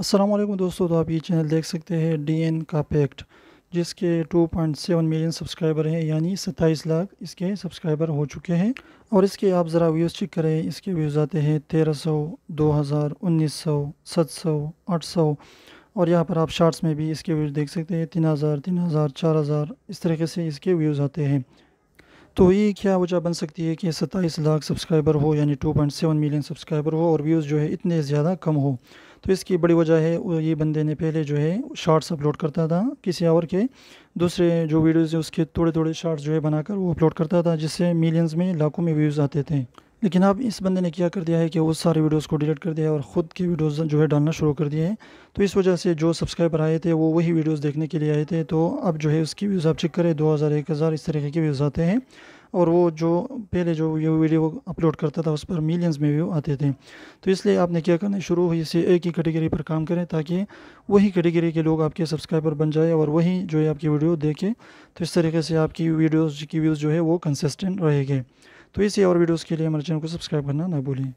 असलम दोस्तों तो आप ये चैनल देख सकते हैं डी एन का पैक्ट जिसके 2.7 मिलियन सब्सक्राइबर हैं यानी सत्ताईस लाख इसके सब्सक्राइबर हो चुके हैं और इसके आप ज़रा व्यूज़ चेक करें इसके व्यूज़ आते हैं 1300, 2000, 1900, 700, 800 और यहाँ पर आप शार्ट्स में भी इसके व्यूज़ देख सकते हैं तीन हज़ार तीन हज़ार चार हज़ार इस तरीके से इसके व्यूज़ आते हैं तो ये क्या वजह बन सकती है कि सत्ताईस लाख सब्सक्राइबर हो यानी 2.7 मिलियन सब्सक्राइबर हो और व्यूज़ जो है इतने ज़्यादा कम हो तो इसकी बड़ी वजह है ये बंदे ने पहले जो है शार्ट्स अपलोड करता था किसी और के दूसरे जो वीडियोज़ हैं उसके थोड़े थोड़े शार्ट्स जो है बनाकर वो अपलोड करता था जिससे मिलियंस में लाखों में व्यूज़ आते थे लेकिन अब इस बंदे ने क्या कर दिया है कि वो सारे वीडियोस को डिलीट कर दिया है और ख़ुद के वीडियोस जो है डालना शुरू कर दिए हैं तो इस वजह से जो सब्सक्राइबर आए थे वो वही वीडियोस देखने के लिए आए थे तो अब जो है उसकी व्यूज़ आप चेक करें दो हज़ार एक हज़ार इस तरीके के व्यूज़ आते हैं और वो जो पहले जो ये वीडियो अपलोड करता था उस पर मिलियंस में व्यू आते थे तो इसलिए आपने क्या करना है शुरू हुई से एक ही कैटेगरी पर काम करें ताकि वही कैटेगरी के लोग आपके सब्सक्राइबर बन जाए और वही जो है आपकी वीडियो देखें तो इस तरीके से आपकी वीडियोज़ की व्यूज़ जो है वो कंसिस्टेंट रहेगी तो इसी और वीडियोज़ के लिए हमारे चैनल को सब्सक्राइब करना ना भूलें